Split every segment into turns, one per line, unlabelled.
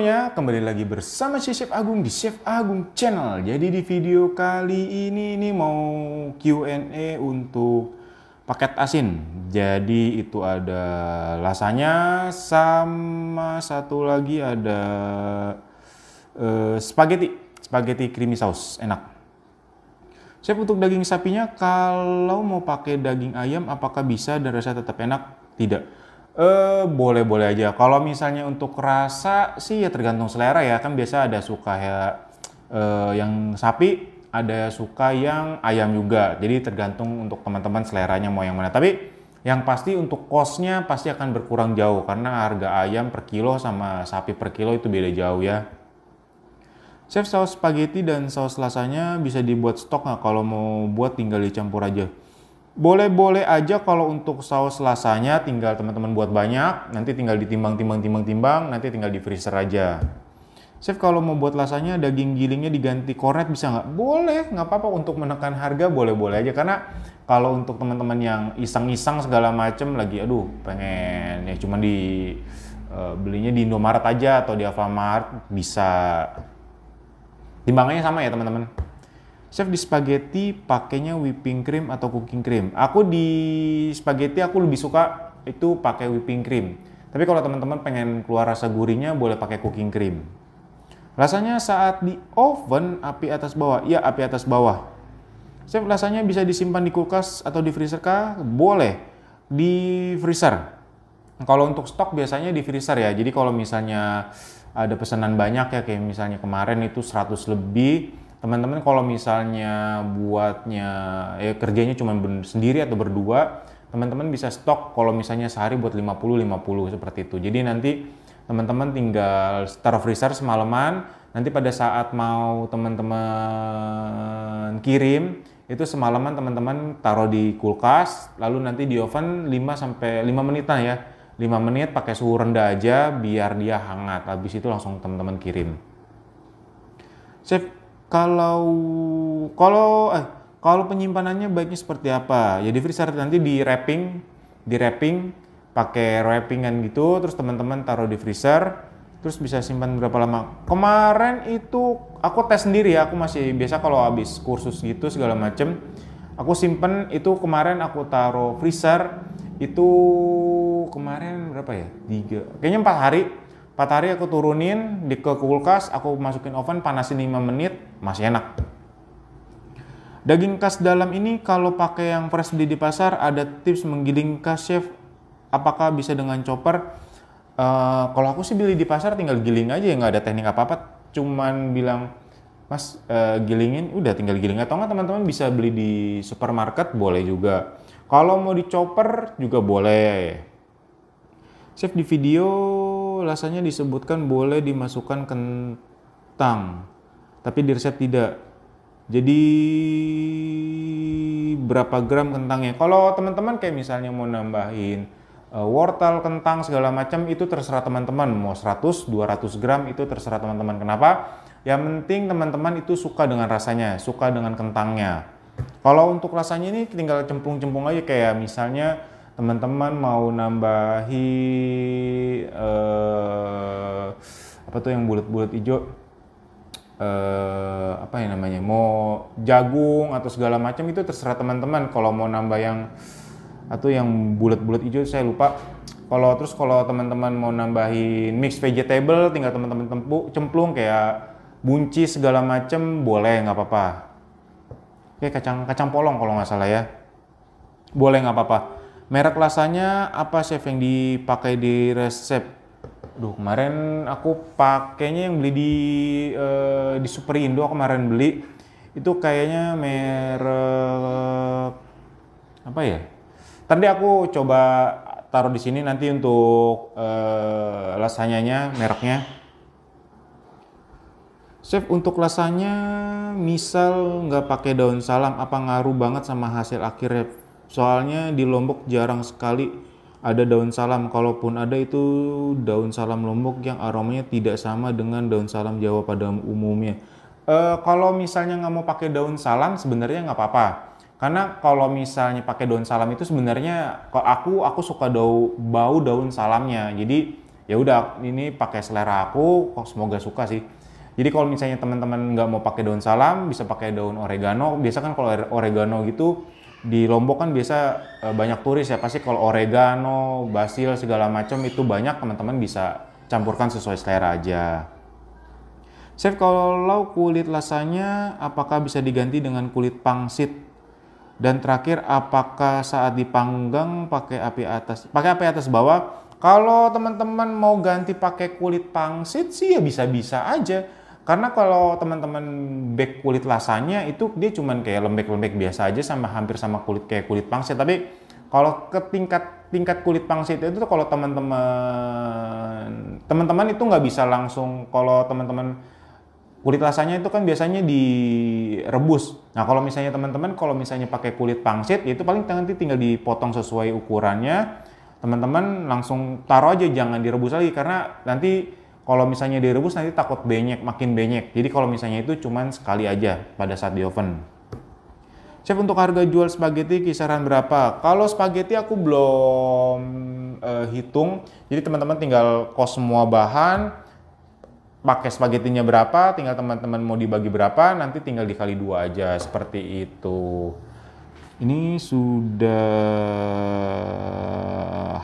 semuanya, kembali lagi bersama si Chef Agung di Chef Agung Channel. Jadi di video kali ini ini mau Q&A untuk paket asin. Jadi itu ada lasanya sama satu lagi ada uh, spaghetti, spaghetti creamy sauce, enak. Chef untuk daging sapinya kalau mau pakai daging ayam apakah bisa dan rasa tetap enak? Tidak Eh, boleh-boleh aja. Kalau misalnya untuk rasa sih ya tergantung selera ya. Kan biasa ada suka ya uh, yang sapi, ada suka yang ayam juga. Jadi tergantung untuk teman-teman seleranya mau yang mana. Tapi yang pasti untuk kosnya pasti akan berkurang jauh karena harga ayam per kilo sama sapi per kilo itu beda jauh ya. Chef saus spaghetti dan saus lasanya bisa dibuat stok nggak? Kalau mau buat tinggal dicampur aja boleh-boleh aja kalau untuk saus lasanya tinggal teman-teman buat banyak, nanti tinggal ditimbang-timbang-timbang-timbang, nanti tinggal di freezer aja. Chef kalau mau buat lasanya daging gilingnya diganti kornet bisa nggak? Boleh, nggak apa-apa untuk menekan harga boleh-boleh aja karena kalau untuk teman-teman yang iseng-iseng segala macem lagi, aduh pengen ya cuman di uh, belinya di Indomaret aja atau di Alfamart bisa. Timbangannya sama ya teman-teman chef di spaghetti pakainya whipping cream atau cooking cream. Aku di spaghetti aku lebih suka itu pakai whipping cream. Tapi kalau teman-teman pengen keluar rasa gurihnya boleh pakai cooking cream. Rasanya saat di oven api atas bawah, ya api atas bawah. Chef rasanya bisa disimpan di kulkas atau di freezer kah? Boleh. Di freezer. Kalau untuk stok biasanya di freezer ya. Jadi kalau misalnya ada pesanan banyak ya kayak misalnya kemarin itu 100 lebih teman-teman kalau misalnya buatnya ya kerjanya cuma sendiri atau berdua teman-teman bisa stok kalau misalnya sehari buat 50-50 seperti itu jadi nanti teman-teman tinggal start of research semalaman nanti pada saat mau teman-teman kirim itu semalaman teman-teman taruh di kulkas lalu nanti di oven 5 sampai 5 menitan ya 5 menit pakai suhu rendah aja biar dia hangat habis itu langsung teman-teman kirim Chef, kalau kalau eh kalau penyimpanannya baiknya seperti apa? Ya di freezer nanti di wrapping, di wrapping pakai wrappingan gitu, terus teman-teman taruh di freezer, terus bisa simpan berapa lama. Kemarin itu aku tes sendiri ya, aku masih biasa kalau habis kursus gitu segala macem, aku simpen itu kemarin aku taruh freezer itu kemarin berapa ya? Tiga, kayaknya empat hari Patari aku turunin di ke kulkas, aku masukin oven panasin 5 menit, masih enak. Daging khas dalam ini kalau pakai yang fresh di pasar ada tips menggiling khas chef apakah bisa dengan chopper? Uh, kalau aku sih beli di pasar tinggal giling aja ya nggak ada teknik apa-apa, cuman bilang Mas uh, gilingin udah tinggal giling atau nggak teman-teman bisa beli di supermarket boleh juga. Kalau mau di chopper juga boleh. Chef di video rasanya disebutkan boleh dimasukkan kentang, tapi di resep tidak. Jadi berapa gram kentangnya? Kalau teman-teman kayak misalnya mau nambahin eh, wortel, kentang segala macam itu terserah teman-teman. Mau 100, 200 gram itu terserah teman-teman. Kenapa? Yang penting teman-teman itu suka dengan rasanya, suka dengan kentangnya. Kalau untuk rasanya ini tinggal cemplung-cemplung aja kayak misalnya teman-teman mau nambahi uh, apa tuh yang bulat-bulat hijau uh, apa ya namanya mau jagung atau segala macam itu terserah teman-teman kalau mau nambah yang atau yang bulat-bulat hijau saya lupa kalau terus kalau teman-teman mau nambahin mix vegetable tinggal teman-teman cemplung kayak bunci segala macam boleh nggak apa-apa oke kacang kacang polong kalau nggak salah ya boleh nggak apa-apa Merek rasanya apa chef yang dipakai di resep? Duh kemarin aku pakainya yang beli di uh, di Super Indo kemarin beli itu kayaknya merek apa ya? Tadi aku coba taruh di sini nanti untuk uh, lasanyanya mereknya. Chef untuk lasanya misal nggak pakai daun salam apa ngaruh banget sama hasil akhirnya Soalnya di Lombok jarang sekali ada daun salam. Kalaupun ada itu daun salam Lombok yang aromanya tidak sama dengan daun salam Jawa pada umumnya. E, kalau misalnya nggak mau pakai daun salam sebenarnya nggak apa-apa. Karena kalau misalnya pakai daun salam itu sebenarnya kalau aku aku suka dau, bau daun salamnya. Jadi ya udah ini pakai selera aku, kok semoga suka sih. Jadi kalau misalnya teman-teman nggak mau pakai daun salam, bisa pakai daun oregano. Biasa kan kalau oregano gitu di Lombok kan biasa eh, banyak turis ya pasti kalau oregano, basil segala macam itu banyak teman-teman bisa campurkan sesuai selera aja. Chef kalau kulit lasanya apakah bisa diganti dengan kulit pangsit? Dan terakhir apakah saat dipanggang pakai api atas pakai api atas bawah? Kalau teman-teman mau ganti pakai kulit pangsit sih ya bisa-bisa aja karena kalau teman-teman back kulit lasanya itu dia cuman kayak lembek-lembek biasa aja sama hampir sama kulit kayak kulit pangsit. Tapi kalau ke tingkat tingkat kulit pangsit itu kalau teman-teman teman-teman itu nggak bisa langsung kalau teman-teman kulit lasanya itu kan biasanya direbus. Nah kalau misalnya teman-teman kalau misalnya pakai kulit pangsit itu paling nanti tinggal dipotong sesuai ukurannya. Teman-teman langsung taruh aja jangan direbus lagi karena nanti kalau misalnya direbus nanti takut banyak, makin banyak. Jadi kalau misalnya itu cuman sekali aja pada saat di oven. Chef untuk harga jual spaghetti kisaran berapa? Kalau spaghetti aku belum uh, hitung. Jadi teman-teman tinggal kos semua bahan, pakai spagettinya berapa, tinggal teman-teman mau dibagi berapa, nanti tinggal dikali dua aja seperti itu. Ini sudah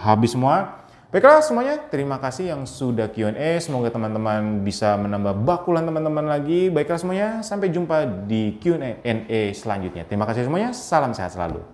habis semua. Baiklah semuanya, terima kasih yang sudah Q&A. Semoga teman-teman bisa menambah bakulan teman-teman lagi. Baiklah semuanya, sampai jumpa di Q&A selanjutnya. Terima kasih semuanya, salam sehat selalu.